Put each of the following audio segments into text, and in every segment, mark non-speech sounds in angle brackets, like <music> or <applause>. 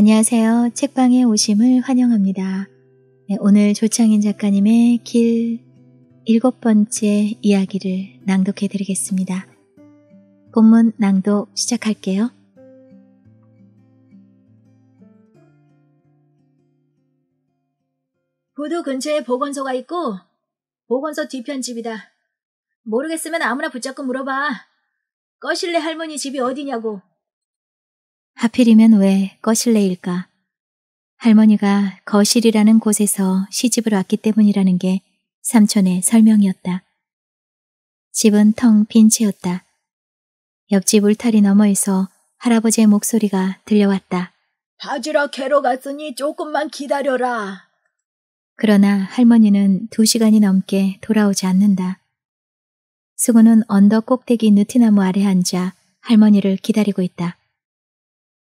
안녕하세요. 책방에 오심을 환영합니다. 네, 오늘 조창인 작가님의 길 일곱 번째 이야기를 낭독해 드리겠습니다. 본문 낭독 시작할게요. 부두 근처에 보건소가 있고 보건소 뒤편집이다. 모르겠으면 아무나 붙잡고 물어봐. 꺼실래 할머니 집이 어디냐고. 하필이면 왜 거실내일까? 할머니가 거실이라는 곳에서 시집을 왔기 때문이라는 게 삼촌의 설명이었다. 집은 텅 빈 채였다. 옆집 울타리 너머에서 할아버지의 목소리가 들려왔다. 바지락 캐러 갔으니 조금만 기다려라. 그러나 할머니는 두 시간이 넘게 돌아오지 않는다. 수구는 언덕 꼭대기 느티나무 아래 앉아 할머니를 기다리고 있다.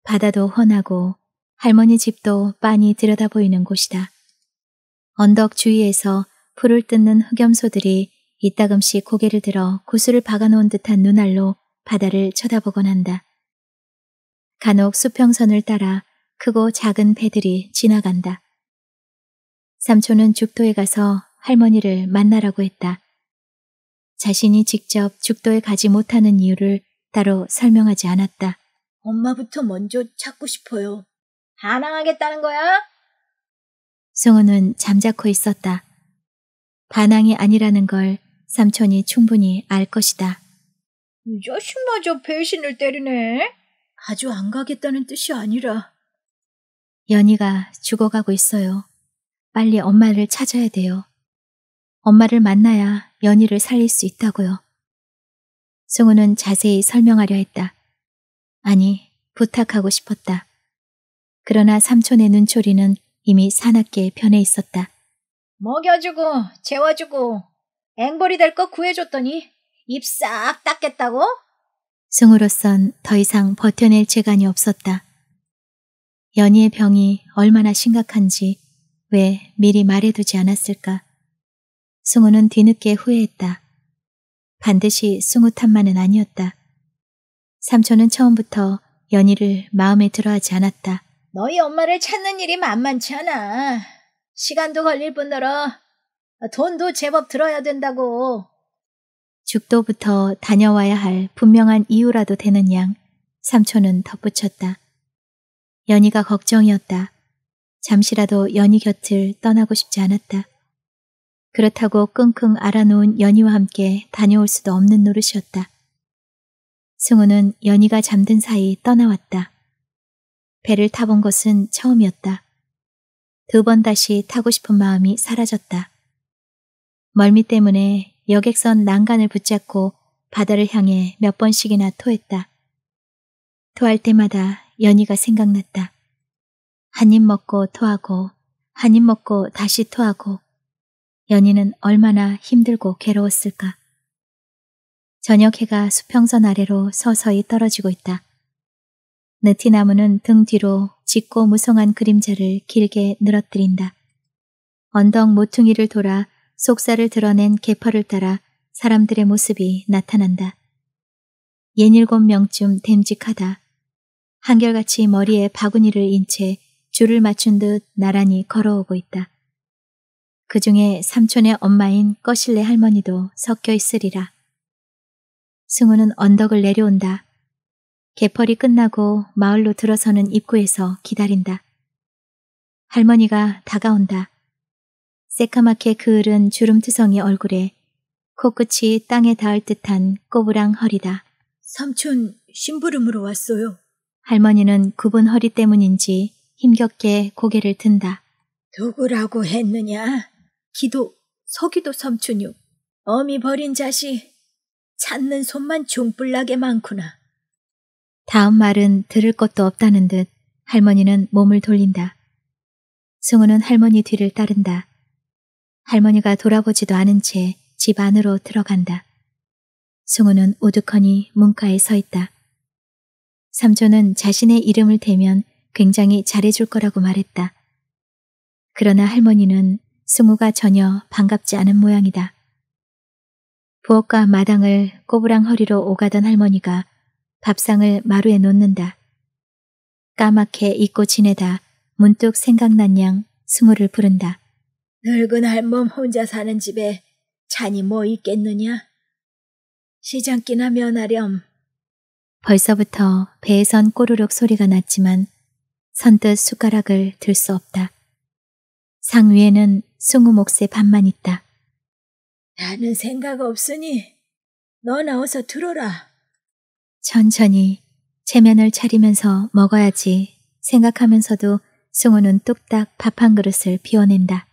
바다도 훤하고 할머니 집도 빤히 들여다보이는 곳이다. 언덕 주위에서 풀을 뜯는 흑염소들이 이따금씩 고개를 들어 구슬을 박아놓은 듯한 눈알로 바다를 쳐다보곤 한다. 간혹 수평선을 따라 크고 작은 배들이 지나간다. 삼촌은 죽도에 가서 할머니를 만나라고 했다. 자신이 직접 죽도에 가지 못하는 이유를 따로 설명하지 않았다. 엄마부터 먼저 찾고 싶어요. 반항하겠다는 거야? 성우는 잠자코 있었다. 반항이 아니라는 걸 삼촌이 충분히 알 것이다. 이 자식마저 배신을 때리네. 아주 안 가겠다는 뜻이 아니라. 연희가 죽어가고 있어요. 빨리 엄마를 찾아야 돼요. 엄마를 만나야 연희를 살릴 수 있다고요. 승우는 자세히 설명하려 했다. 아니, 부탁하고 싶었다. 그러나 삼촌의 눈초리는 이미 산악계에 변해 있었다. 먹여주고 재워주고 앵벌이 될 거 구해줬더니 입 싹 닦겠다고? 승우로선더 이상 버텨낼 재간이 없었다. 연희의 병이 얼마나 심각한지 왜 미리 말해두지 않았을까? 승우는 뒤늦게 후회했다. 반드시 승우 탓만은 아니었다. 삼촌은 처음부터 연희를 마음에 들어하지 않았다. 너희 엄마를 찾는 일이 만만치 않아. 시간도 걸릴 뿐더러 돈도 제법 들어야 된다고. 죽도부터 다녀와야 할 분명한 이유라도 되는 양 삼촌은 덧붙였다. 연희가 걱정이었다. 잠시라도 연희 곁을 떠나고 싶지 않았다. 그렇다고 끙끙 앓아놓은 연희와 함께 다녀올 수도 없는 노릇이었다. 승우는 연희가 잠든 사이 떠나왔다. 배를 타본 것은 처음이었다. 두 번 다시 타고 싶은 마음이 사라졌다. 멀미 때문에 여객선 난간을 붙잡고 바다를 향해 몇 번씩이나 토했다. 토할 때마다 연희가 생각났다. 한 입 먹고 토하고 한 입 먹고 다시 토하고 연희는 얼마나 힘들고 괴로웠을까. 저녁 해가 수평선 아래로 서서히 떨어지고 있다. 느티나무는 등 뒤로 짙고 무성한 그림자를 길게 늘어뜨린다. 언덕 모퉁이를 돌아 속살을 드러낸 개퍼를 따라 사람들의 모습이 나타난다. 옛닐곱 명쯤 됨직하다 한결같이 머리에 바구니를 인 채 줄을 맞춘 듯 나란히 걸어오고 있다. 그 중에 삼촌의 엄마인 꺼실레 할머니도 섞여 있으리라. 승우는 언덕을 내려온다. 개펄이 끝나고 마을로 들어서는 입구에서 기다린다. 할머니가 다가온다. 새카맣게 그을은 주름투성이 얼굴에 코끝이 땅에 닿을 듯한 꼬부랑 허리다. 삼촌 심부름으로 왔어요. 할머니는 굽은 허리 때문인지 힘겹게 고개를 든다. 누구라고 했느냐? 기도, 서기도 삼촌요. 어미 버린 자식 찾는 손만 종불나게 많구나. 다음 말은 들을 것도 없다는 듯 할머니는 몸을 돌린다. 승우는 할머니 뒤를 따른다. 할머니가 돌아보지도 않은 채 집 안으로 들어간다. 승우는 오두커니 문가에 서 있다. 삼촌은 자신의 이름을 대면 굉장히 잘해줄 거라고 말했다. 그러나 할머니는 승우가 전혀 반갑지 않은 모양이다. 부엌과 마당을 꼬부랑 허리로 오가던 할머니가 밥상을 마루에 놓는다. 까맣게 잊고 지내다 문득 생각난 양스물를 부른다. 늙은 할멈 혼자 사는 집에 잔이 뭐 있겠느냐? 시장기나 면하렴. 벌써부터 배에선 꼬르륵 소리가 났지만 선뜻 숟가락을 들 수 없다. 상 위에는 숭우 몫의 밥만 있다. 나는 생각 없으니 너 나와서 들어라. 천천히 체면을 차리면서 먹어야지 생각하면서도 승우는 뚝딱 밥 한 그릇을 비워낸다.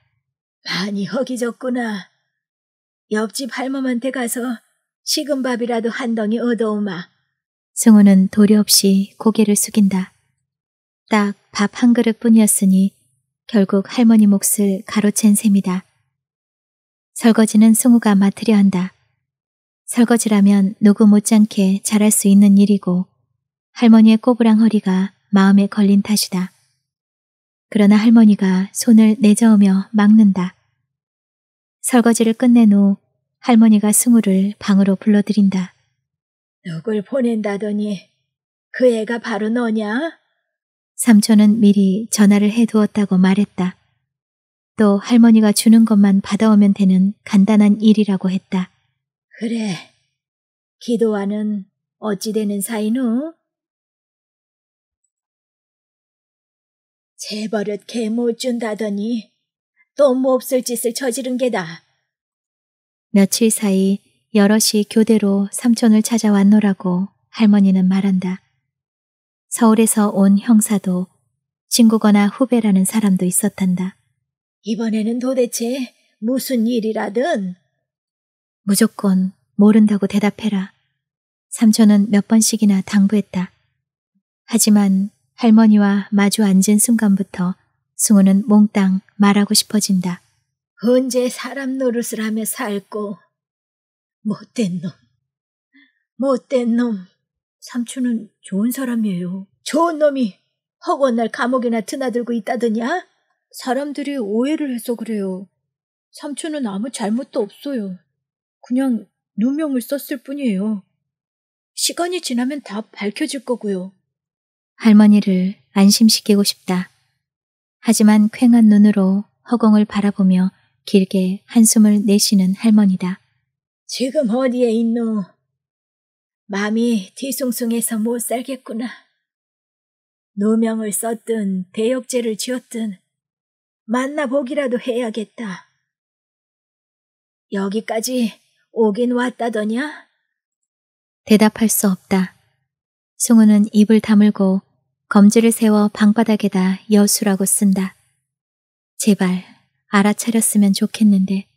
많이 허기졌구나. 옆집 할멈한테 가서 식은 밥이라도 한 덩이 얻어오마. 승우는 도리 없이 고개를 숙인다. 딱 밥 한 그릇뿐이었으니 결국 할머니 몫을 가로챈 셈이다. 설거지는 승우가 맡으려 한다. 설거지라면 누구 못지않게 잘할 수 있는 일이고 할머니의 꼬부랑 허리가 마음에 걸린 탓이다. 그러나 할머니가 손을 내저으며 막는다. 설거지를 끝낸 후 할머니가 승우를 방으로 불러들인다. 누굴 보낸다더니 그 애가 바로 너냐? 삼촌은 미리 전화를 해두었다고 말했다. 또 할머니가 주는 것만 받아오면 되는 간단한 일이라고 했다. 그래. 기도와는 어찌 되는 사이노? 재버릇 개 못 준다더니 또 몹쓸 뭐 짓을 저지른 게다. 며칠 사이 여럿이 교대로 삼촌을 찾아왔노라고 할머니는 말한다. 서울에서 온 형사도 친구거나 후배라는 사람도 있었단다. 이번에는 도대체 무슨 일이라든? 무조건 모른다고 대답해라. 삼촌은 몇 번씩이나 당부했다. 하지만 할머니와 마주 앉은 순간부터 승우는 몽땅 말하고 싶어진다. 언제 사람 노릇을 하며 살고 못된 놈, 못된 놈. 삼촌은 좋은 사람이에요. 좋은 놈이 허구한 날 감옥이나 드나들고 있다더냐? 사람들이 오해를 해서 그래요. 삼촌은 아무 잘못도 없어요. 그냥 누명을 썼을 뿐이에요. 시간이 지나면 다 밝혀질 거고요. 할머니를 안심시키고 싶다. 하지만 퀭한 눈으로 허공을 바라보며 길게 한숨을 내쉬는 할머니다. 지금 어디에 있노? 맘이 뒤숭숭해서 못 살겠구나. 노명을 썼든 대역죄를 지었든 만나보기라도 해야겠다. 여기까지 오긴 왔다더냐? 대답할 수 없다. 승우는 입을 다물고 검지를 세워 방바닥에다 여수라고 쓴다. 제발 알아차렸으면 좋겠는데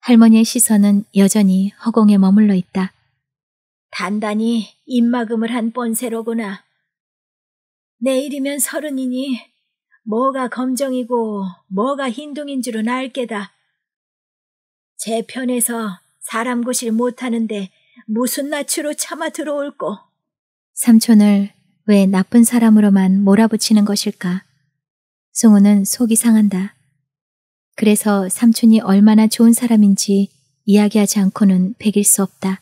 할머니의 시선은 여전히 허공에 머물러 있다. 단단히 입막음을 한 뻔세로구나. 내일이면 서른이니 뭐가 검정이고 뭐가 흰둥인 줄은 알게다. 제 편에서 사람 고실 못하는데 무슨 낯으로 차마 들어올꼬. 삼촌을 왜 나쁜 사람으로만 몰아붙이는 것일까? 송우는 속이 상한다. 그래서 삼촌이 얼마나 좋은 사람인지 이야기하지 않고는 배길 수 없다.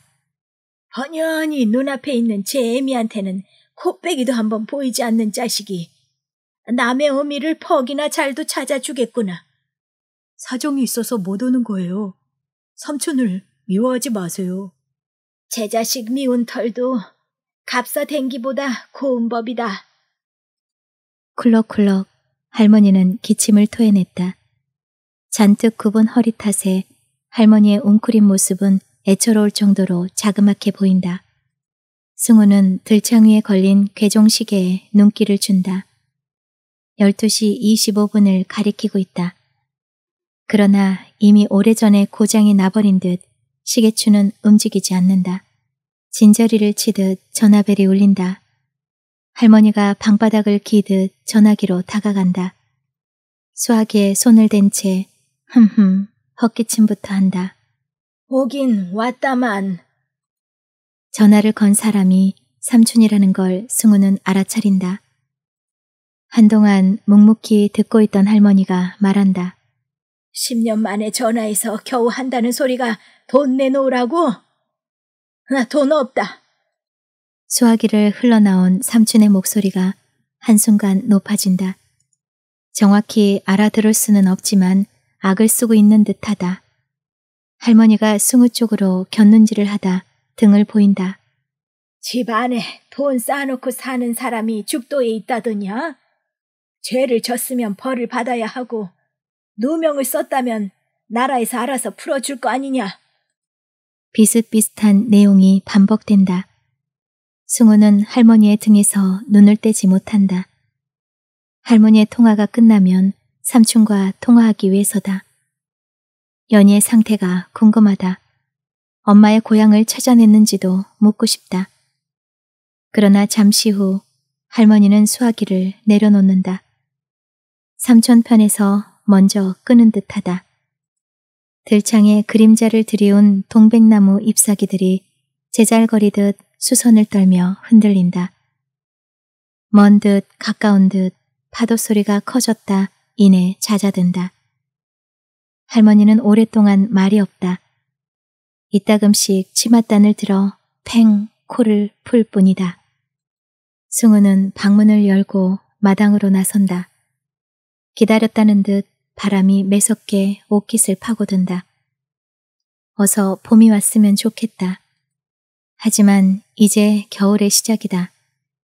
번연히 눈앞에 있는 제 애미한테는 코빼기도 한번 보이지 않는 자식이 남의 어미를 퍽이나 잘도 찾아주겠구나. 사정이 있어서 못 오는 거예요. 삼촌을 미워하지 마세요. 제 자식 미운 털도 값싸 댕기보다 고운 법이다. 쿨럭쿨럭 할머니는 기침을 토해냈다. 잔뜩 굽은 허리 탓에 할머니의 웅크린 모습은 애처로울 정도로 자그맣게 보인다. 승우는 들창 위에 걸린 괴종 시계에 눈길을 준다. 12시 25분을 가리키고 있다. 그러나 이미 오래전에 고장이 나버린 듯 시계추는 움직이지 않는다. 진저리를 치듯 전화벨이 울린다. 할머니가 방바닥을 기듯 전화기로 다가간다. 수화기에 손을 댄 채 흠흠 헛기침부터 한다. 오긴 왔다만. 전화를 건 사람이 삼촌이라는 걸 승우는 알아차린다. 한동안 묵묵히 듣고 있던 할머니가 말한다. 10년 만에 전화해서 겨우 한다는 소리가 돈 내놓으라고? 나 돈 없다. 수화기를 흘러나온 삼촌의 목소리가 한순간 높아진다. 정확히 알아들을 수는 없지만 악을 쓰고 있는 듯하다. 할머니가 승우 쪽으로 곁눈질을 하다 등을 보인다. 집 안에 돈 쌓아놓고 사는 사람이 죽도에 있다더냐? 죄를 졌으면 벌을 받아야 하고 누명을 썼다면 나라에서 알아서 풀어줄 거 아니냐. 비슷비슷한 내용이 반복된다. 승우는 할머니의 등에서 눈을 떼지 못한다. 할머니의 통화가 끝나면 삼촌과 통화하기 위해서다. 연희의 상태가 궁금하다. 엄마의 고향을 찾아냈는지도 묻고 싶다. 그러나 잠시 후 할머니는 수화기를 내려놓는다. 삼촌 편에서 먼저 끄는 듯하다. 들창에 그림자를 들이운 동백나무 잎사귀들이 제잘거리듯 수선을 떨며 흔들린다. 먼 듯 가까운 듯 파도 소리가 커졌다 이내 잦아든다. 할머니는 오랫동안 말이 없다. 이따금씩 치맛단을 들어 팽 코를 풀 뿐이다. 승우는 방문을 열고 마당으로 나선다. 기다렸다는 듯 바람이 매섭게 옷깃을 파고든다. 어서 봄이 왔으면 좋겠다. 하지만 이제 겨울의 시작이다.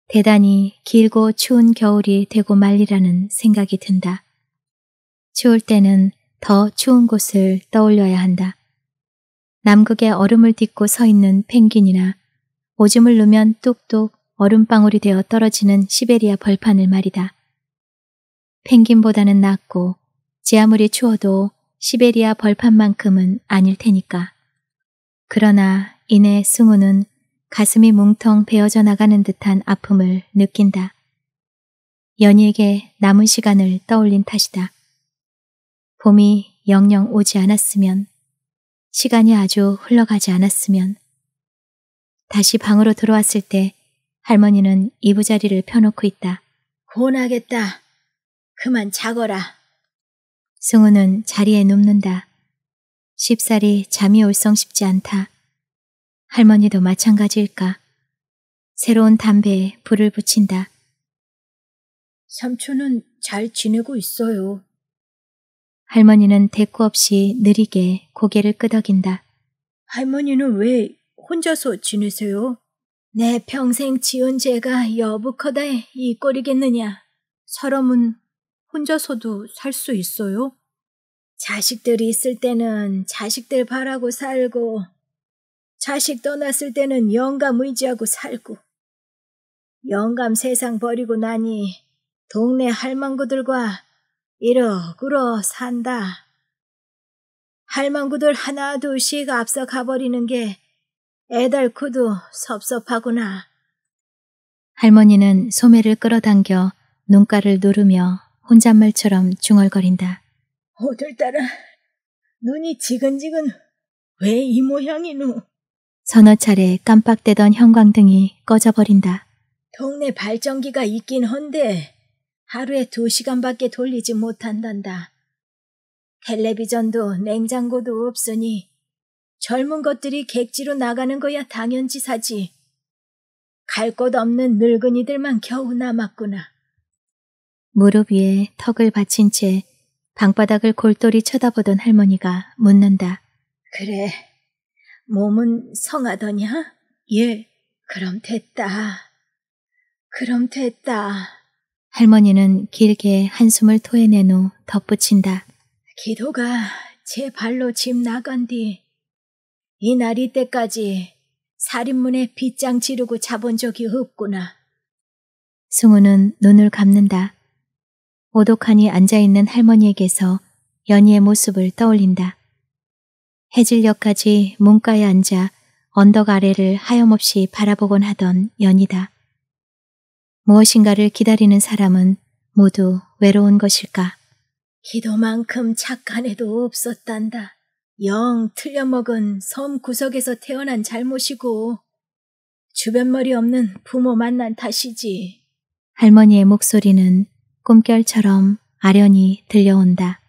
대단히 길고 추운 겨울이 되고 말리라는 생각이 든다. 추울 때는 더 추운 곳을 떠올려야 한다. 남극의 얼음을 딛고 서 있는 펭귄이나 오줌을 누면 뚝뚝 얼음방울이 되어 떨어지는 시베리아 벌판을 말이다. 펭귄보다는 낫고 제 아무리 추워도 시베리아 벌판만큼은 아닐 테니까. 그러나 이내 승우는 가슴이 뭉텅 베어져 나가는 듯한 아픔을 느낀다. 연희에게 남은 시간을 떠올린 탓이다. 봄이 영영 오지 않았으면, 시간이 아주 흘러가지 않았으면, 다시 방으로 들어왔을 때 할머니는 이부자리를 펴놓고 있다. 곤하겠다. 그만 자거라. 승우는 자리에 눕는다. 쉽사리 잠이 올성 쉽지 않다. 할머니도 마찬가지일까. 새로운 담배에 불을 붙인다. 삼촌은 잘 지내고 있어요. 할머니는 대꾸 없이 느리게 고개를 끄덕인다. 할머니는 왜 혼자서 지내세요? 내 평생 지은 죄가 여부커다에 이 꼴이겠느냐. 서러은 혼자서도 살 수 있어요? 자식들이 있을 때는 자식들 바라고 살고, 자식 떠났을 때는 영감 의지하고 살고, 영감 세상 버리고 나니 동네 할망구들과 이러그러 산다. 할망구들 하나 둘씩 앞서 가버리는 게 애달코도 섭섭하구나. 할머니는 소매를 끌어당겨 눈가를 누르며 혼잣말처럼 중얼거린다. 오늘따라 눈이 지근지근 왜 이 모양이누? 서너 차례 깜빡대던 형광등이 꺼져버린다. 동네 발전기가 있긴 헌데 하루에 두 시간밖에 돌리지 못한단다. 텔레비전도 냉장고도 없으니 젊은 것들이 객지로 나가는 거야 당연지사지. 갈 곳 없는 늙은이들만 겨우 남았구나. 무릎 위에 턱을 받친 채 방바닥을 골똘히 쳐다보던 할머니가 묻는다. 그래, 몸은 성하더냐? 예, 그럼 됐다. 그럼 됐다. 할머니는 길게 한숨을 토해낸 후 덧붙인다. 기도가 제 발로 집 나간 뒤 이날 이때까지 살인문에 빗장 지르고 잡은 적이 없구나. 승우는 눈을 감는다. 오독하니 앉아있는 할머니에게서 연희의 모습을 떠올린다. 해질녘까지 문가에 앉아 언덕 아래를 하염없이 바라보곤 하던 연희다 무엇인가를 기다리는 사람은 모두 외로운 것일까? 기도만큼 착한 애도 없었단다. 영 틀려먹은 섬 구석에서 태어난 잘못이고 주변머리 없는 부모 만난 탓이지. 할머니의 목소리는 꿈결처럼 아련히 들려온다.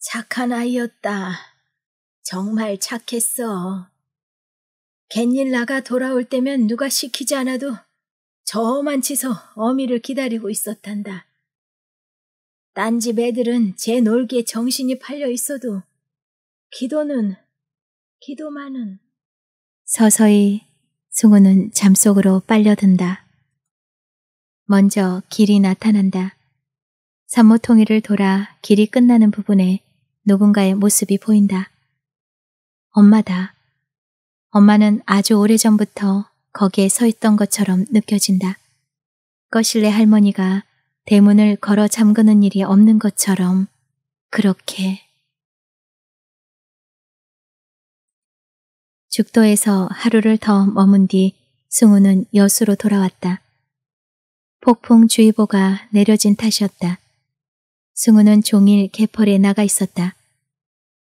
착한 아이였다. 정말 착했어. 겐닐라가 돌아올 때면 누가 시키지 않아도 저만 치서 어미를 기다리고 있었단다. 딴 집 애들은 제 놀기에 정신이 팔려 있어도 기도는 기도만은 서서히 승우는 잠속으로 빨려든다. 먼저 길이 나타난다. 산모통일을 돌아 길이 끝나는 부분에 누군가의 모습이 보인다. 엄마다. 엄마는 아주 오래전부터 거기에 서 있던 것처럼 느껴진다. 거실내 할머니가 대문을 걸어 잠그는 일이 없는 것처럼 그렇게 죽도에서 하루를 더 머문 뒤 승우는 여수로 돌아왔다. 폭풍주의보가 내려진 탓이었다. 승우는 종일 개펄에 나가 있었다.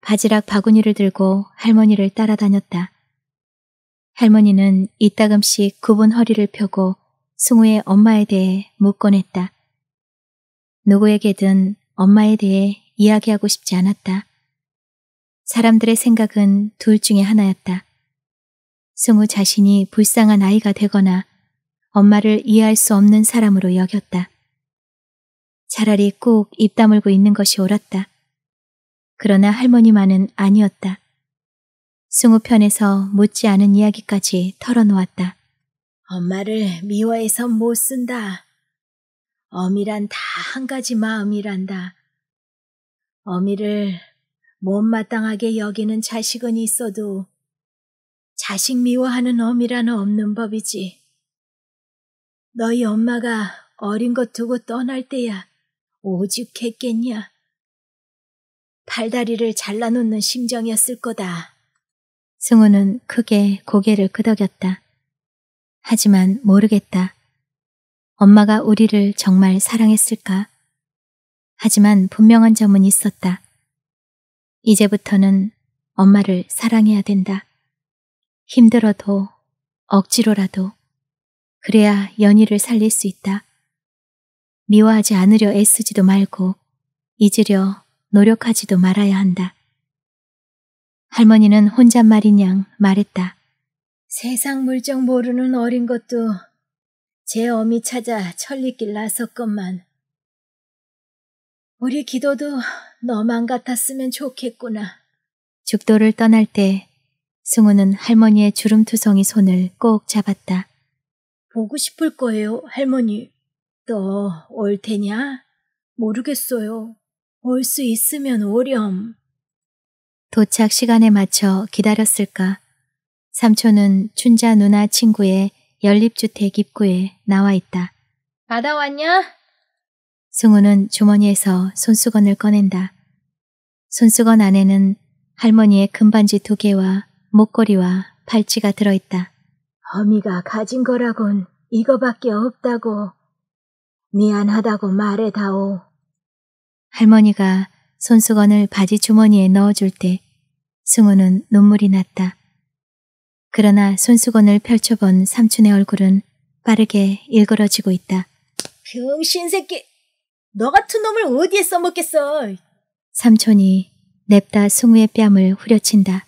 바지락 바구니를 들고 할머니를 따라다녔다. 할머니는 이따금씩 굽은 허리를 펴고 승우의 엄마에 대해 묻곤 했다. 누구에게든 엄마에 대해 이야기하고 싶지 않았다. 사람들의 생각은 둘 중에 하나였다. 승우 자신이 불쌍한 아이가 되거나 엄마를 이해할 수 없는 사람으로 여겼다. 차라리 꼭 입 다물고 있는 것이 옳았다. 그러나 할머니만은 아니었다. 승우편에서 묻지 않은 이야기까지 털어놓았다. 엄마를 미워해서 못 쓴다. 어미란 다 한 가지 마음이란다. 어미를 못마땅하게 여기는 자식은 있어도 자식 미워하는 어미란 없는 법이지. 너희 엄마가 어린 것 두고 떠날 때야 오죽했겠냐. 팔다리를 잘라놓는 심정이었을 거다. 승우는 크게 고개를 끄덕였다. 하지만 모르겠다. 엄마가 우리를 정말 사랑했을까? 하지만 분명한 점은 있었다. 이제부터는 엄마를 사랑해야 된다. 힘들어도 억지로라도 그래야 연희를 살릴 수 있다. 미워하지 않으려 애쓰지도 말고 잊으려 노력하지도 말아야 한다. 할머니는 혼잣말인 양 말했다. 세상 물정 모르는 어린 것도 제 어미 찾아 천리길 나섰건만 우리 기도도 너만 같았으면 좋겠구나. 죽도를 떠날 때 승우는 할머니의 주름투성이 손을 꼭 잡았다. 보고 싶을 거예요, 할머니. 너 올 테냐? 모르겠어요. 올 수 있으면 오렴. 도착 시간에 맞춰 기다렸을까. 삼촌은 춘자 누나 친구의 연립주택 입구에 나와 있다. 받아왔냐? 승우는 주머니에서 손수건을 꺼낸다. 손수건 안에는 할머니의 금반지 두 개와 목걸이와 팔찌가 들어있다. 어미가 가진 거라곤 이거밖에 없다고 미안하다고 말해다오. 할머니가 손수건을 바지 주머니에 넣어줄 때 승우는 눈물이 났다. 그러나 손수건을 펼쳐본 삼촌의 얼굴은 빠르게 일그러지고 있다. 병신 새끼! 너 같은 놈을 어디에 써먹겠어! 삼촌이 냅다 승우의 뺨을 후려친다.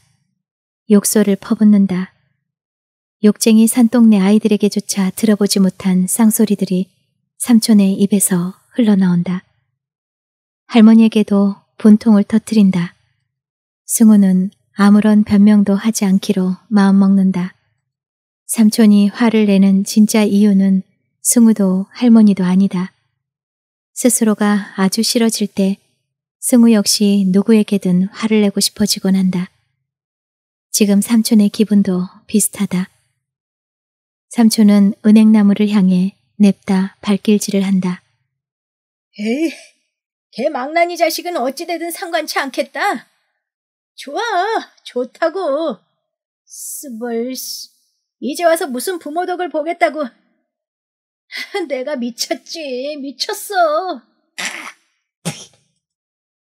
욕설을 퍼붓는다. 욕쟁이 산동네 아이들에게조차 들어보지 못한 쌍소리들이 삼촌의 입에서 흘러나온다. 할머니에게도 분통을 터뜨린다. 승우는 아무런 변명도 하지 않기로 마음먹는다. 삼촌이 화를 내는 진짜 이유는 승우도 할머니도 아니다. 스스로가 아주 싫어질 때 승우 역시 누구에게든 화를 내고 싶어지곤 한다. 지금 삼촌의 기분도 비슷하다. 삼촌은 은행나무를 향해 냅다 발길질을 한다. 에이, 걔 망나니 자식은 어찌되든 상관치 않겠다. 좋아, 좋다고. 스벌씨, 이제 와서 무슨 부모 덕을 보겠다고. <laughs> 내가 미쳤지, 미쳤어.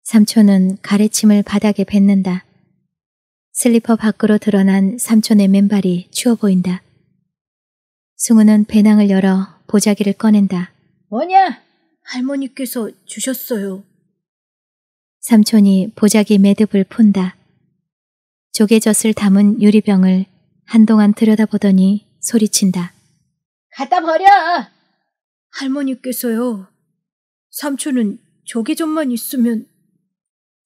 삼촌은 가래침을 바닥에 뱉는다. 슬리퍼 밖으로 드러난 삼촌의 맨발이 추워 보인다. 승우는 배낭을 열어 보자기를 꺼낸다. 뭐냐? 할머니께서 주셨어요. 삼촌이 보자기 매듭을 푼다. 조개젓을 담은 유리병을 한동안 들여다보더니 소리친다. 갖다 버려! 할머니께서요. 삼촌은 조개젓만 있으면...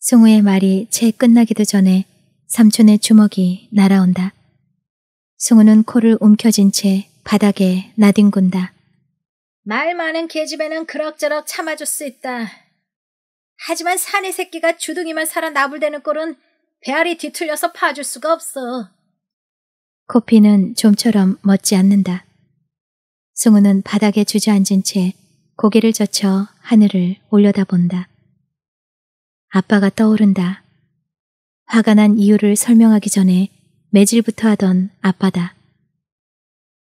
승우의 말이 채 끝나기도 전에 삼촌의 주먹이 날아온다. 승우는 코를 움켜쥔 채 바닥에 나뒹군다. 말 많은 계집애는 그럭저럭 참아줄 수 있다. 하지만 산의 새끼가 주둥이만 살아 나불대는 꼴은 배알이 뒤틀려서 파줄 수가 없어. 코피는 좀처럼 멋지 않는다. 승우는 바닥에 주저앉은 채 고개를 젖혀 하늘을 올려다본다. 아빠가 떠오른다. 화가 난 이유를 설명하기 전에 매질부터 하던 아빠다.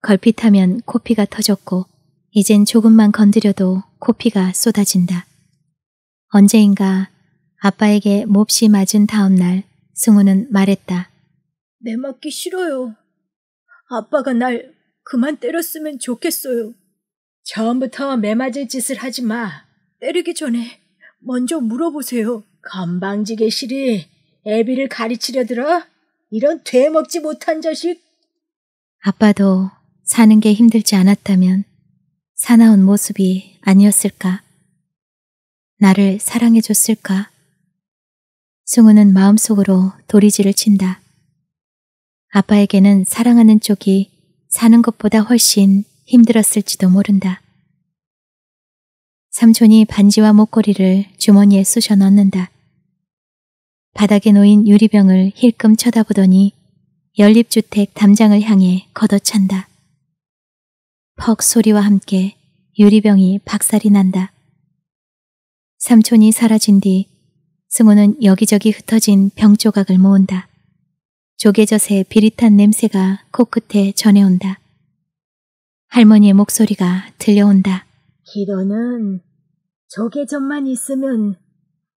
걸핏하면 코피가 터졌고 이젠 조금만 건드려도 코피가 쏟아진다. 언제인가 아빠에게 몹시 맞은 다음 날 승우는 말했다. 내 맞기 싫어요. 아빠가 날 그만 때렸으면 좋겠어요. 처음부터 매 맞을 짓을 하지 마. 때리기 전에 먼저 물어보세요. 건방지게 시리 애비를 가르치려 들어? 이런 되먹지 못한 자식. 아빠도 사는 게 힘들지 않았다면 사나운 모습이 아니었을까? 나를 사랑해줬을까? 승우는 마음속으로 도리지를 친다. 아빠에게는 사랑하는 쪽이 사는 것보다 훨씬 힘들었을지도 모른다. 삼촌이 반지와 목걸이를 주머니에 쑤셔 넣는다. 바닥에 놓인 유리병을 힐끔 쳐다보더니 연립주택 담장을 향해 걷어찬다. 퍽 소리와 함께 유리병이 박살이 난다. 삼촌이 사라진 뒤 승우는 여기저기 흩어진 병조각을 모은다. 조개젓의 비릿한 냄새가 코끝에 전해온다. 할머니의 목소리가 들려온다. 기러는 조개젓만 있으면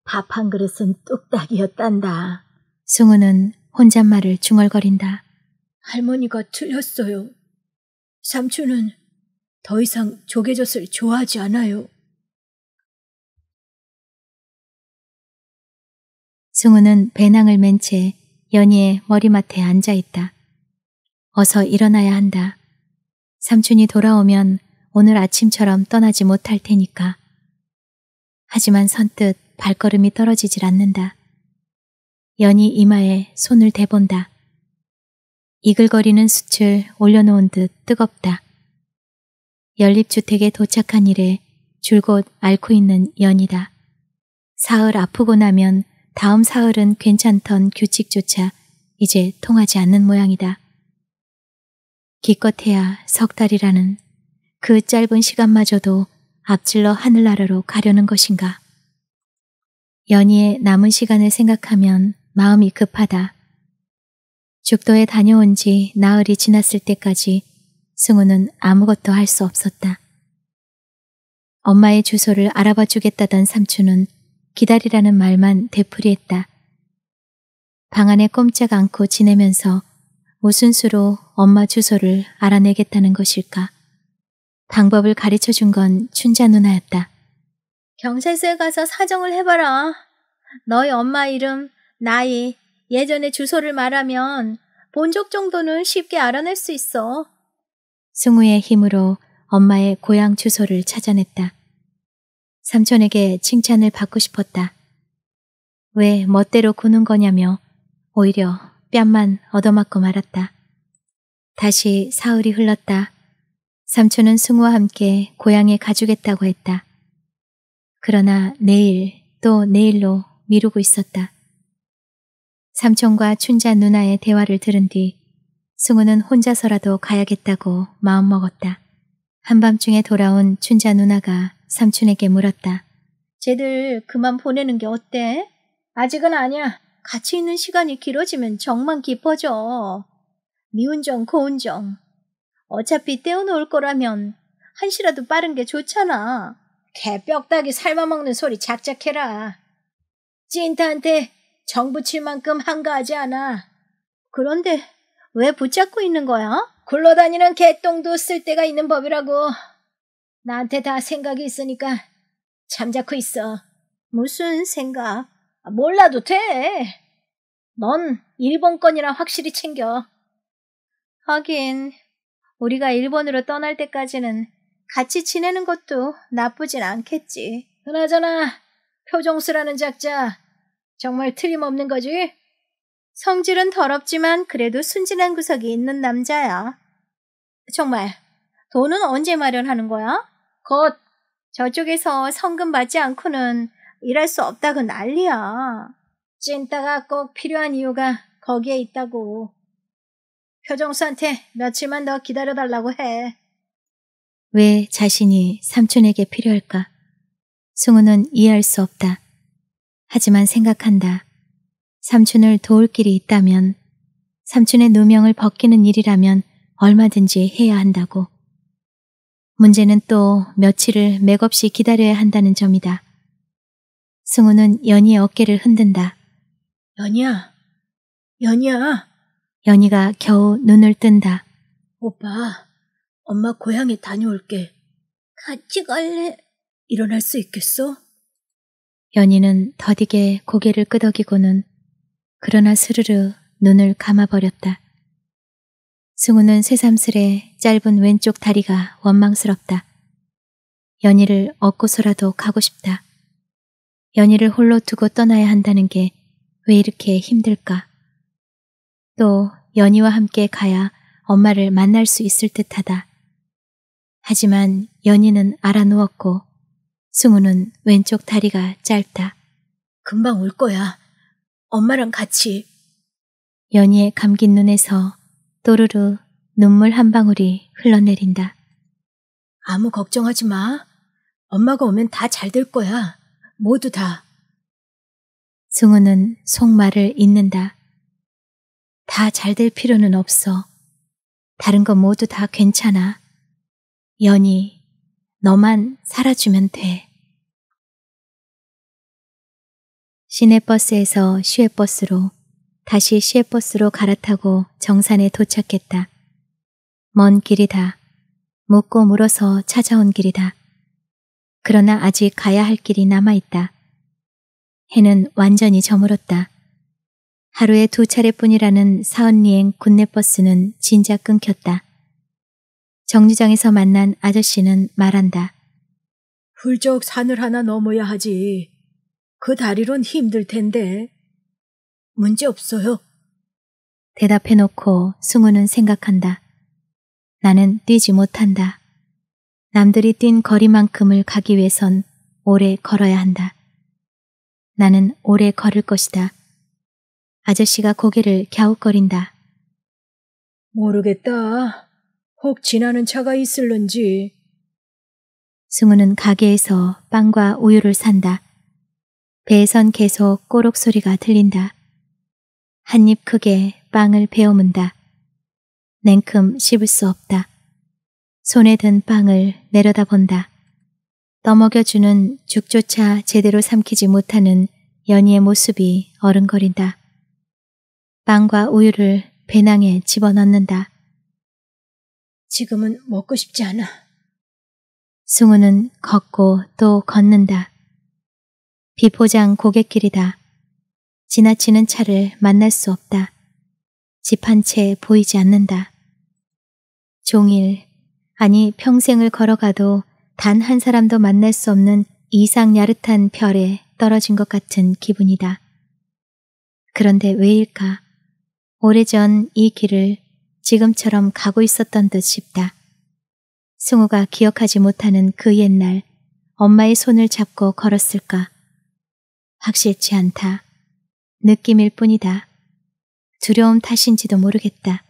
밥 한 그릇은 뚝딱이었단다. 승우는 혼잣말을 중얼거린다. 할머니가 틀렸어요. 삼촌은 더 이상 조개젓을 좋아하지 않아요. 승우는 배낭을 맨 채 연희의 머리맡에 앉아 있다. 어서 일어나야 한다. 삼촌이 돌아오면 오늘 아침처럼 떠나지 못할 테니까. 하지만 선뜻 발걸음이 떨어지질 않는다. 연희 이마에 손을 대본다. 이글거리는 숯을 올려놓은 듯 뜨겁다. 연립주택에 도착한 이래 줄곧 앓고 있는 연이다. 사흘 아프고 나면 다음 사흘은 괜찮던 규칙조차 이제 통하지 않는 모양이다. 기껏해야 석 달이라는 그 짧은 시간마저도 앞질러 하늘나라로 가려는 것인가. 연희의 남은 시간을 생각하면 마음이 급하다. 죽도에 다녀온 지 나흘이 지났을 때까지 승우는 아무것도 할 수 없었다. 엄마의 주소를 알아봐 주겠다던 삼촌은 기다리라는 말만 되풀이했다. 방 안에 꼼짝 않고 지내면서 무슨 수로 엄마 주소를 알아내겠다는 것일까? 방법을 가르쳐 준 건 춘자 누나였다. 경찰서에 가서 사정을 해봐라. 너희 엄마 이름, 나이, 예전에 주소를 말하면 본적 정도는 쉽게 알아낼 수 있어. 승우의 힘으로 엄마의 고향 주소를 찾아냈다. 삼촌에게 칭찬을 받고 싶었다. 왜 멋대로 구는 거냐며 오히려 뺨만 얻어맞고 말았다. 다시 사흘이 흘렀다. 삼촌은 승우와 함께 고향에 가주겠다고 했다. 그러나 내일 또 내일로 미루고 있었다. 삼촌과 춘자 누나의 대화를 들은 뒤 승우는 혼자서라도 가야겠다고 마음먹었다. 한밤중에 돌아온 춘자 누나가 삼촌에게 물었다. 쟤들 그만 보내는 게 어때? 아직은 아니야. 같이 있는 시간이 길어지면 정만 깊어져. 미운정, 고운정. 어차피 떼어놓을 거라면 한시라도 빠른 게 좋잖아. 개뼉다이 삶아먹는 소리 작작해라. 찐타한테 정붙일 만큼 한가하지 않아. 그런데 왜 붙잡고 있는 거야? 굴러다니는 개똥도 쓸데가 있는 법이라고. 나한테 다 생각이 있으니까 잠자코 있어. 무슨 생각? 몰라도 돼. 넌 일본 권이라 확실히 챙겨. 하긴 우리가 일본으로 떠날 때까지는 같이 지내는 것도 나쁘진 않겠지. 그나저나 표정수라는 작자 정말 틀림없는 거지? 성질은 더럽지만 그래도 순진한 구석이 있는 남자야. 정말 돈은 언제 마련하는 거야? 곧 저쪽에서 성금 받지 않고는 일할 수 없다고 난리야. 찐따가 꼭 필요한 이유가 거기에 있다고. 표정수한테 며칠만 더 기다려달라고 해. 왜 자신이 삼촌에게 필요할까? 승우는 이해할 수 없다. 하지만 생각한다. 삼촌을 도울 길이 있다면 삼촌의 누명을 벗기는 일이라면 얼마든지 해야 한다고. 문제는 또 며칠을 맥없이 기다려야 한다는 점이다. 승우는 연희의 어깨를 흔든다. 연희야, 연희야. 연희가 겨우 눈을 뜬다. 오빠, 엄마 고향에 다녀올게. 같이 갈래? 일어날 수 있겠어? 연희는 더디게 고개를 끄덕이고는 그러나 스르르 눈을 감아버렸다. 승우는 새삼스레 짧은 왼쪽 다리가 원망스럽다. 연희를 얻고서라도 가고 싶다. 연희를 홀로 두고 떠나야 한다는 게 왜 이렇게 힘들까? 또 연희와 함께 가야 엄마를 만날 수 있을 듯하다. 하지만 연희는 알아누웠고 승우는 왼쪽 다리가 짧다. 금방 올 거야. 엄마랑 같이. 연희의 감긴 눈에서 또르르 눈물 한 방울이 흘러내린다. 아무 걱정하지 마. 엄마가 오면 다 잘 될 거야. 모두 다. 승우는 속말을 잇는다. 다 잘 될 필요는 없어. 다른 거 모두 다 괜찮아. 연희, 너만 살아주면 돼. 시내버스에서 시외버스로 다시 시외버스로 갈아타고 정산에 도착했다. 먼 길이다. 묻고 물어서 찾아온 길이다. 그러나 아직 가야 할 길이 남아있다. 해는 완전히 저물었다. 하루에 두 차례뿐이라는 사은리행 군내버스는 진작 끊겼다. 정류장에서 만난 아저씨는 말한다. 훌쩍 산을 하나 넘어야 하지. 그 다리론 힘들 텐데. 문제 없어요. 대답해놓고 승우는 생각한다. 나는 뛰지 못한다. 남들이 뛴 거리만큼을 가기 위해선 오래 걸어야 한다. 나는 오래 걸을 것이다. 아저씨가 고개를 갸웃거린다. 모르겠다. 혹 지나는 차가 있을는지. 승우는 가게에서 빵과 우유를 산다. 배선 계속 꼬록 소리가 들린다. 한입 크게 빵을 베어문다. 냉큼 씹을 수 없다. 손에 든 빵을 내려다본다. 떠먹여주는 죽조차 제대로 삼키지 못하는 연희의 모습이 어른거린다. 빵과 우유를 배낭에 집어넣는다. 지금은 먹고 싶지 않아. 승우는 걷고 또 걷는다. 비포장 고객길이다. 지나치는 차를 만날 수 없다. 집 한 채 보이지 않는다. 종일, 아니 평생을 걸어가도 단 한 사람도 만날 수 없는 이상 야릇한 별에 떨어진 것 같은 기분이다. 그런데 왜일까? 오래전 이 길을 지금처럼 가고 있었던 듯 싶다. 승우가 기억하지 못하는 그 옛날 엄마의 손을 잡고 걸었을까? 확실치 않다. 느낌일 뿐이다. 두려움 탓인지도 모르겠다.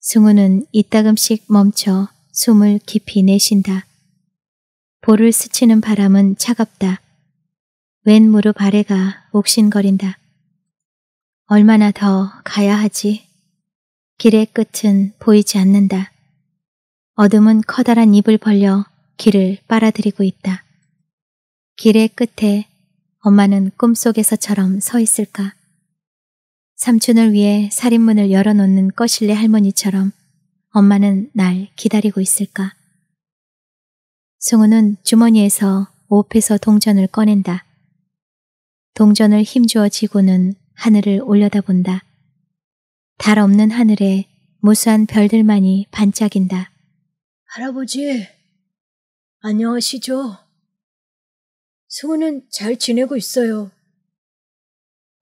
승우는 이따금씩 멈춰 숨을 깊이 내쉰다. 볼을 스치는 바람은 차갑다. 왼 무릎 아래가 옥신거린다. 얼마나 더 가야 하지? 길의 끝은 보이지 않는다. 어둠은 커다란 입을 벌려 길을 빨아들이고 있다. 길의 끝에 엄마는 꿈속에서처럼 서 있을까? 삼촌을 위해 살인문을 열어놓는 꺼실래 할머니처럼 엄마는 날 기다리고 있을까? 승우는 주머니에서 옷에서 동전을 꺼낸다. 동전을 힘주어 지고는 하늘을 올려다본다. 달 없는 하늘에 무수한 별들만이 반짝인다. 할아버지, 안녕하시죠? 승우는 잘 지내고 있어요.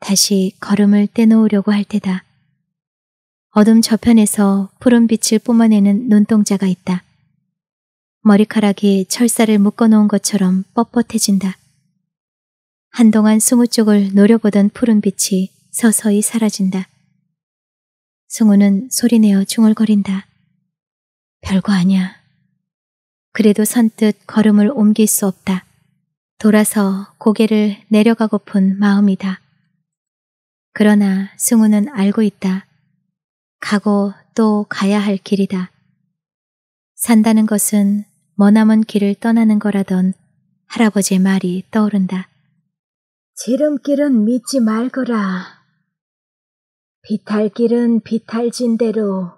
다시 걸음을 떼놓으려고 할 때다. 어둠 저편에서 푸른 빛을 뿜어내는 눈동자가 있다. 머리카락이 철사를 묶어놓은 것처럼 뻣뻣해진다. 한동안 승우 쪽을 노려보던 푸른 빛이 서서히 사라진다. 승우는 소리내어 중얼거린다. 별거 아니야. 그래도 선뜻 걸음을 옮길 수 없다. 돌아서 고개를 내려가고픈 마음이다. 그러나 승우는 알고 있다. 가고 또 가야 할 길이다. 산다는 것은 머나먼 길을 떠나는 거라던 할아버지의 말이 떠오른다. 지름길은 믿지 말거라. 비탈길은 비탈진 대로,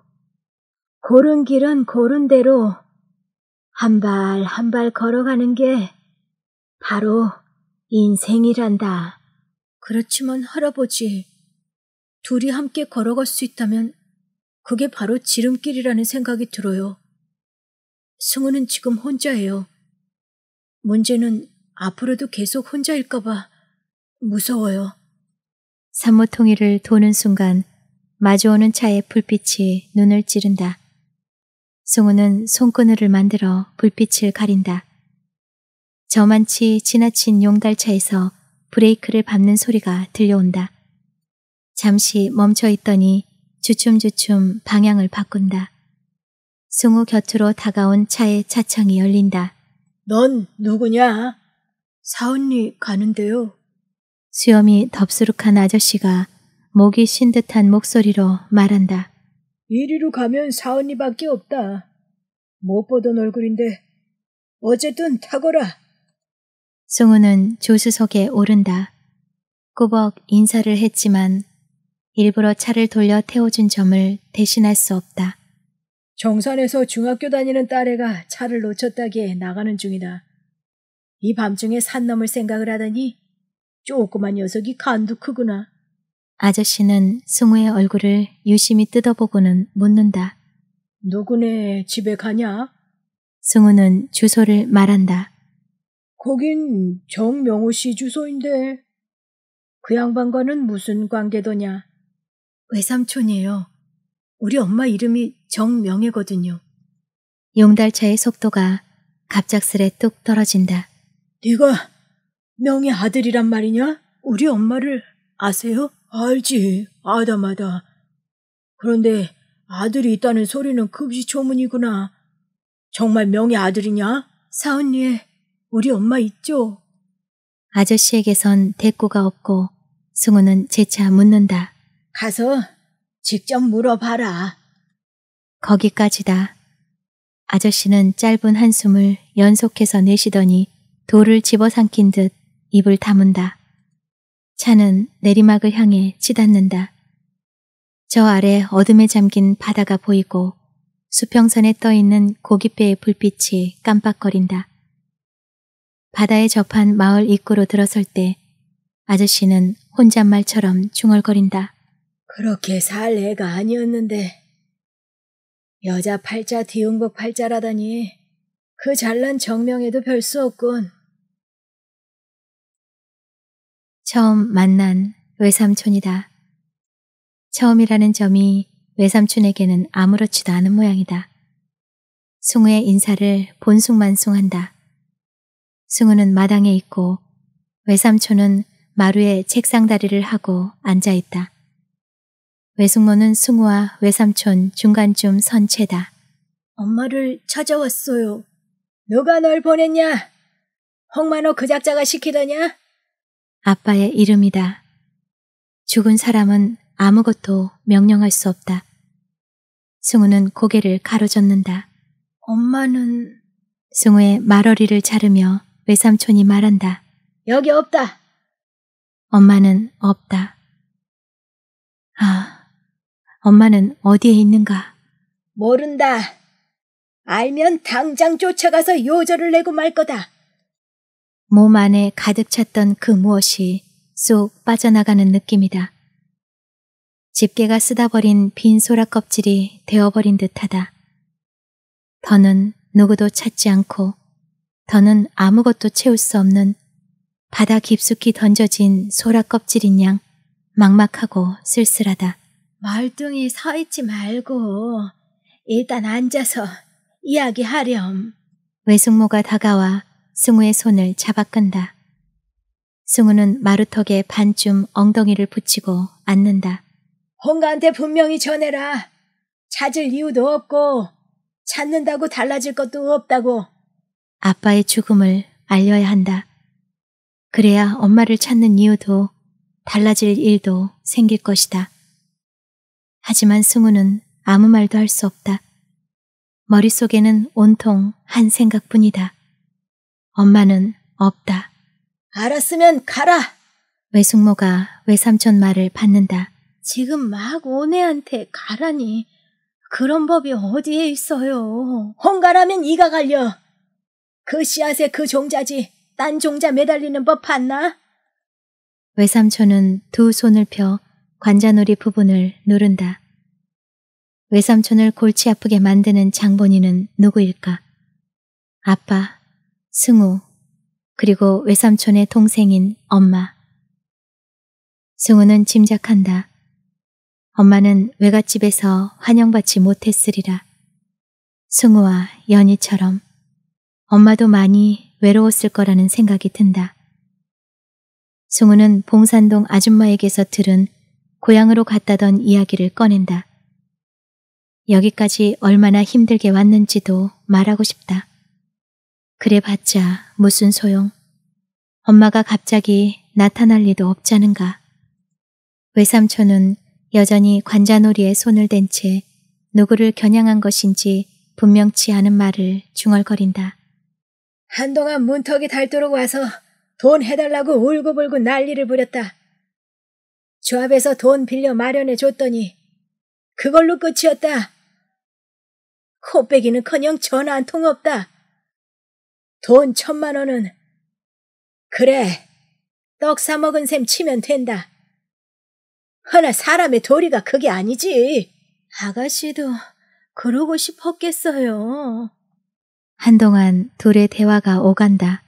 고른 길은 고른 대로 한 발 한발 한발 걸어가는 게 바로 인생이란다. 그렇지만 할아버지, 둘이 함께 걸어갈 수 있다면 그게 바로 지름길이라는 생각이 들어요. 승우는 지금 혼자예요. 문제는 앞으로도 계속 혼자일까봐 무서워요. 산모통일을 도는 순간 마주오는 차의 불빛이 눈을 찌른다. 승우는 손그늘을 만들어 불빛을 가린다. 저만치 지나친 용달차에서 브레이크를 밟는 소리가 들려온다. 잠시 멈춰 있더니 주춤주춤 방향을 바꾼다. 승우 곁으로 다가온 차의 차창이 열린다. 넌 누구냐? 사은니 가는데요. 수염이 덥수룩한 아저씨가 목이 쉰 듯한 목소리로 말한다. 이리로 가면 사은니밖에 없다. 못 보던 얼굴인데 어쨌든 타거라. 승우는 조수석에 오른다. 꾸벅 인사를 했지만 일부러 차를 돌려 태워준 점을 대신할 수 없다. 정산에서 중학교 다니는 딸애가 차를 놓쳤다기에 나가는 중이다. 이 밤중에 산 넘을 생각을 하다니 조그만 녀석이 간도 크구나. 아저씨는 승우의 얼굴을 유심히 뜯어보고는 묻는다. 누구네 집에 가냐? 승우는 주소를 말한다. 거긴 정명호 씨 주소인데 그 양반과는 무슨 관계더냐? 외삼촌이에요. 우리 엄마 이름이 정명애거든요. 용달차의 속도가 갑작스레 뚝 떨어진다. 네가 명의 아들이란 말이냐? 우리 엄마를 아세요? 알지, 아다마다. 그런데 아들이 있다는 소리는 급시초문이구나. 정말 명의 아들이냐? 사은리의 우리 엄마 있죠? 아저씨에게선 대꾸가 없고 승우는 재차 묻는다. 가서 직접 물어봐라. 거기까지다. 아저씨는 짧은 한숨을 연속해서 내쉬더니 돌을 집어삼킨 듯 입을 다문다. 차는 내리막을 향해 치닫는다. 저 아래 어둠에 잠긴 바다가 보이고 수평선에 떠있는 고깃배의 불빛이 깜빡거린다. 바다에 접한 마을 입구로 들어설 때 아저씨는 혼잣말처럼 중얼거린다. 그렇게 살 애가 아니었는데 여자 팔자 뒤웅복 팔자라더니그 잘난 정명에도 별 수 없군. 처음 만난 외삼촌이다. 처음이라는 점이 외삼촌에게는 아무렇지도 않은 모양이다. 승우의 인사를 본숭만숭한다. 승우는 마당에 있고 외삼촌은 마루에 책상다리를 하고 앉아있다. 외숙모는 승우와 외삼촌 중간쯤 선체다. 엄마를 찾아왔어요. 누가 널 보냈냐? 홍만호 그 작자가 시키더냐? 아빠의 이름이다. 죽은 사람은 아무것도 명령할 수 없다. 승우는 고개를 가로젓는다. 엄마는... 승우의 말어리를 자르며 외삼촌이 말한다. 여기 없다. 엄마는 없다. 아, 엄마는 어디에 있는가? 모른다. 알면 당장 쫓아가서 요절을 내고 말 거다. 몸 안에 가득 찼던 그 무엇이 쏙 빠져나가는 느낌이다. 집게가 쓰다버린 빈 소라 껍질이 되어버린 듯하다. 더는 누구도 찾지 않고 더는 아무것도 채울 수 없는 바다 깊숙이 던져진 소라 껍질인 양 막막하고 쓸쓸하다. 말둥이 서 있지 말고 일단 앉아서 이야기하렴. 외숙모가 다가와 승우의 손을 잡아 끈다. 승우는 마루턱에 반쯤 엉덩이를 붙이고 앉는다. 홍가한테 분명히 전해라. 찾을 이유도 없고 찾는다고 달라질 것도 없다고. 아빠의 죽음을 알려야 한다. 그래야 엄마를 찾는 이유도 달라질 일도 생길 것이다. 하지만 승우는 아무 말도 할 수 없다. 머릿속에는 온통 한 생각뿐이다. 엄마는 없다. 알았으면 가라! 외숙모가 외삼촌 말을 받는다. 지금 막 오네한테 가라니. 그런 법이 어디에 있어요. 혼가라면 이가 갈려. 그 씨앗에 그 종자지 딴 종자 매달리는 법 봤나? 외삼촌은 두 손을 펴 관자놀이 부분을 누른다. 외삼촌을 골치 아프게 만드는 장본인은 누구일까? 아빠, 승우, 그리고 외삼촌의 동생인 엄마. 승우는 짐작한다. 엄마는 외갓집에서 환영받지 못했으리라. 승우와 연희처럼. 엄마도 많이 외로웠을 거라는 생각이 든다. 승우는 봉산동 아줌마에게서 들은 고향으로 갔다던 이야기를 꺼낸다. 여기까지 얼마나 힘들게 왔는지도 말하고 싶다. 그래봤자 무슨 소용. 엄마가 갑자기 나타날 리도 없잖은가. 외삼촌은 여전히 관자놀이에 손을 댄 채 누구를 겨냥한 것인지 분명치 않은 말을 중얼거린다. 한동안 문턱이 닳도록 와서 돈 해달라고 울고불고 난리를 부렸다. 조합에서 돈 빌려 마련해 줬더니 그걸로 끝이었다. 코빼기는커녕 전화 한 통 없다. 돈 천만 원은 그래 떡 사 먹은 셈 치면 된다. 허나 사람의 도리가 그게 아니지. 아가씨도 그러고 싶었겠어요. 한동안 둘의 대화가 오간다.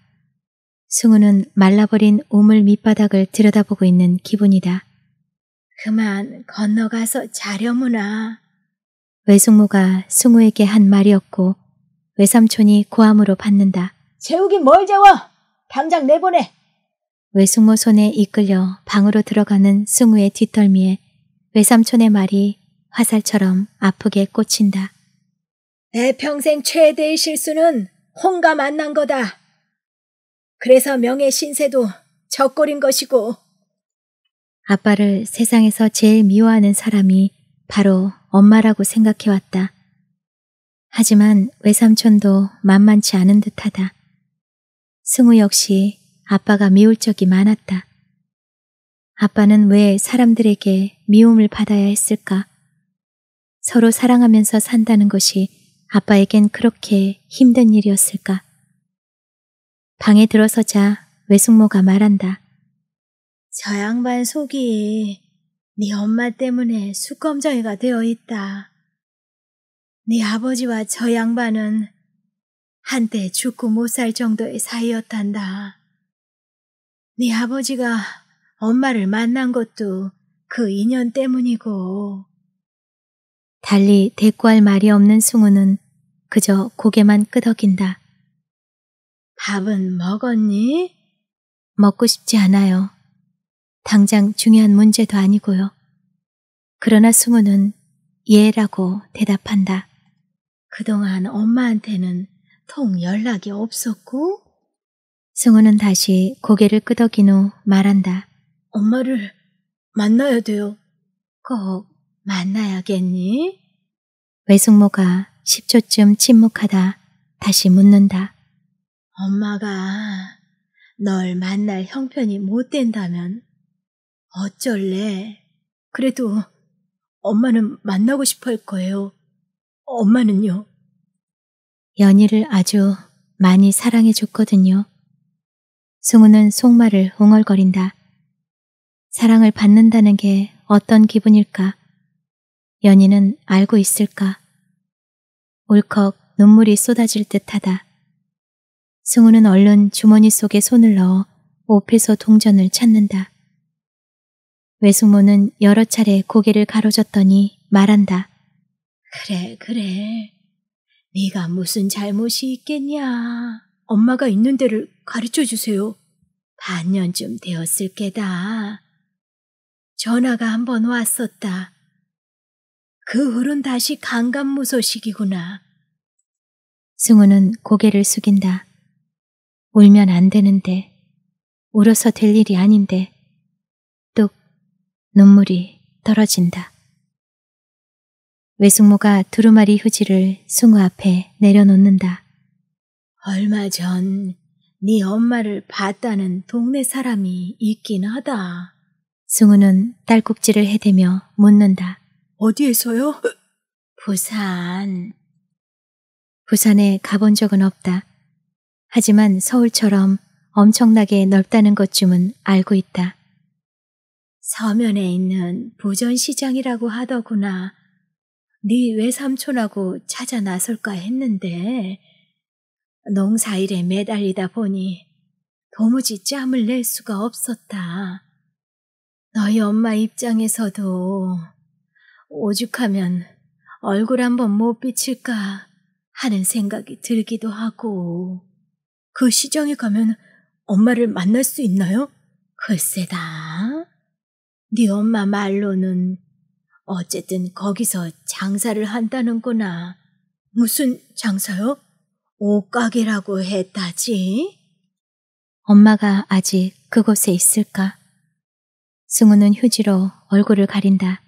승우는 말라버린 우물 밑바닥을 들여다보고 있는 기분이다. 그만 건너가서 자려무나. 외숙모가 승우에게 한 말이었고 외삼촌이 고함으로 받는다. 재욱이 뭘 재워! 당장 내보내! 외숙모 손에 이끌려 방으로 들어가는 승우의 뒷덜미에 외삼촌의 말이 화살처럼 아프게 꽂힌다. 내 평생 최대의 실수는 홍가 만난 거다. 그래서 명예 신세도 적골인 것이고. 아빠를 세상에서 제일 미워하는 사람이 바로 엄마라고 생각해왔다. 하지만 외삼촌도 만만치 않은 듯하다. 승우 역시 아빠가 미울 적이 많았다. 아빠는 왜 사람들에게 미움을 받아야 했을까? 서로 사랑하면서 산다는 것이 아빠에겐 그렇게 힘든 일이었을까? 방에 들어서자 외숙모가 말한다. 저 양반 속이 네 엄마 때문에 수검정이가 되어 있다. 네 아버지와 저 양반은 한때 죽고 못 살 정도의 사이였단다. 네 아버지가 엄마를 만난 것도 그 인연 때문이고 달리 대꾸할 말이 없는 승우는 그저 고개만 끄덕인다. 밥은 먹었니? 먹고 싶지 않아요. 당장 중요한 문제도 아니고요. 그러나 승우는 예라고 대답한다. 그동안 엄마한테는 통 연락이 없었고? 승우는 다시 고개를 끄덕인 후 말한다. 엄마를 만나야 돼요. 꼭 만나야겠니? 외숙모가 10초쯤 침묵하다 다시 묻는다. 엄마가 널 만날 형편이 못 된다면 어쩔래? 그래도 엄마는 만나고 싶어 할 거예요. 엄마는요? 연희를 아주 많이 사랑해 줬거든요. 승우는 속말을 웅얼거린다. 사랑을 받는다는 게 어떤 기분일까? 연희는 알고 있을까? 울컥 눈물이 쏟아질 듯하다. 승우는 얼른 주머니 속에 손을 넣어 옷에서 동전을 찾는다. 외숙모는 여러 차례 고개를 가로졌더니 말한다. 그래 그래. 네가 무슨 잘못이 있겠냐. 엄마가 있는 데를 가르쳐 주세요. 반년쯤 되었을 게다. 전화가 한 번 왔었다. 그 홀은 다시 강간무소식이구나 승우는 고개를 숙인다. 울면 안 되는데, 울어서 될 일이 아닌데, 뚝 눈물이 떨어진다. 외숙모가 두루마리 휴지를 승우 앞에 내려놓는다. 얼마 전 네 엄마를 봤다는 동네 사람이 있긴 하다. 승우는 딸꾹질을 해대며 묻는다. 어디에서요? 부산. 부산에 가본 적은 없다. 하지만 서울처럼 엄청나게 넓다는 것쯤은 알고 있다. 서면에 있는 부전시장이라고 하더구나. 네 외삼촌하고 찾아 나설까 했는데 농사일에 매달리다 보니 도무지 짬을 낼 수가 없었다. 너희 엄마 입장에서도 오죽하면 얼굴 한번 못 비칠까 하는 생각이 들기도 하고. 그 시장에 가면 엄마를 만날 수 있나요? 글쎄다. 네 엄마 말로는 어쨌든 거기서 장사를 한다는구나. 무슨 장사요? 옷가게라고 했다지? 엄마가 아직 그곳에 있을까? 승우는 휴지로 얼굴을 가린다.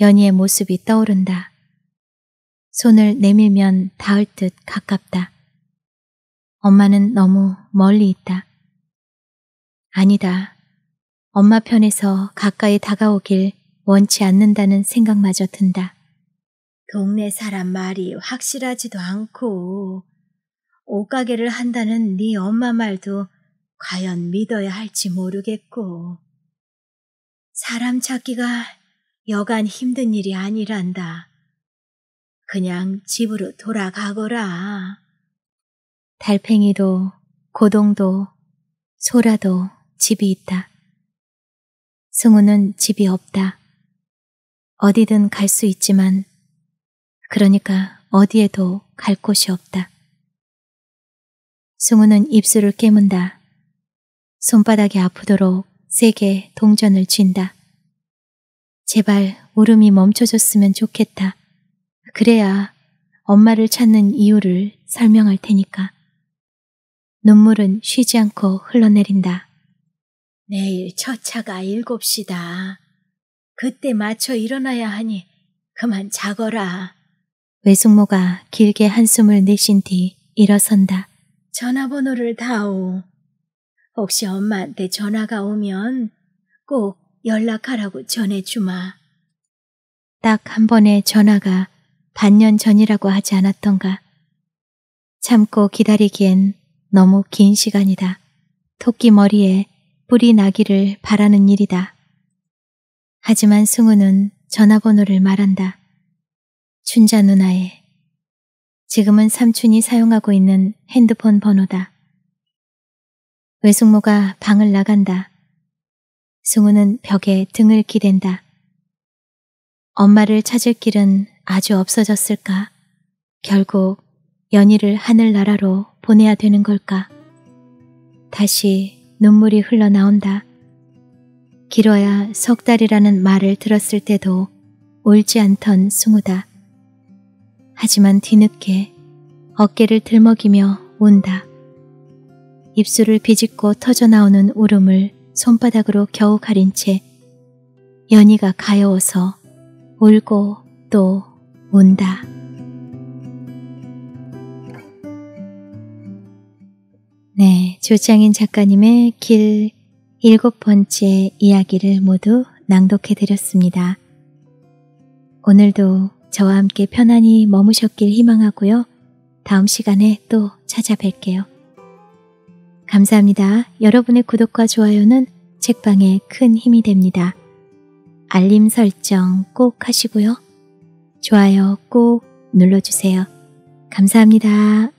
연희의 모습이 떠오른다. 손을 내밀면 닿을 듯 가깝다. 엄마는 너무 멀리 있다. 아니다. 엄마 편에서 가까이 다가오길 원치 않는다는 생각마저 든다. 동네 사람 말이 확실하지도 않고 옷가게를 한다는 네 엄마 말도 과연 믿어야 할지 모르겠고 사람 찾기가 여간 힘든 일이 아니란다. 그냥 집으로 돌아가거라. 달팽이도 고동도 소라도 집이 있다. 승우는 집이 없다. 어디든 갈 수 있지만 그러니까 어디에도 갈 곳이 없다. 승우는 입술을 깨문다. 손바닥이 아프도록 세게 동전을 쥔다. 제발 울음이 멈춰졌으면 좋겠다. 그래야 엄마를 찾는 이유를 설명할 테니까. 눈물은 쉬지 않고 흘러내린다. 내일 첫 차가 일곱 시다. 그때 맞춰 일어나야 하니 그만 자거라. 외숙모가 길게 한숨을 내쉰 뒤 일어선다. 전화번호를 다오. 혹시 엄마한테 전화가 오면 꼭 연락하라고 전해주마. 딱 한 번의 전화가 반년 전이라고 하지 않았던가. 참고 기다리기엔 너무 긴 시간이다. 토끼 머리에 뿌리 나기를 바라는 일이다. 하지만 승우는 전화번호를 말한다. 춘자 누나의 지금은 삼촌이 사용하고 있는 핸드폰 번호다. 외숙모가 방을 나간다. 승우는 벽에 등을 기댄다. 엄마를 찾을 길은 아주 없어졌을까? 결국 연희를 하늘나라로 보내야 되는 걸까? 다시 눈물이 흘러나온다. 길어야 석 달이라는 말을 들었을 때도 울지 않던 승우다. 하지만 뒤늦게 어깨를 들먹이며 운다. 입술을 비집고 터져나오는 울음을 손바닥으로 겨우 가린 채 연희가 가여워서 울고 또 운다. 네, 조창인 작가님의 길 일곱 번째 이야기를 모두 낭독해 드렸습니다. 오늘도 저와 함께 편안히 머무셨길 희망하고요. 다음 시간에 또 찾아뵐게요. 감사합니다. 여러분의 구독과 좋아요는 책방에 큰 힘이 됩니다. 알림 설정 꼭 하시고요. 좋아요 꼭 눌러주세요. 감사합니다.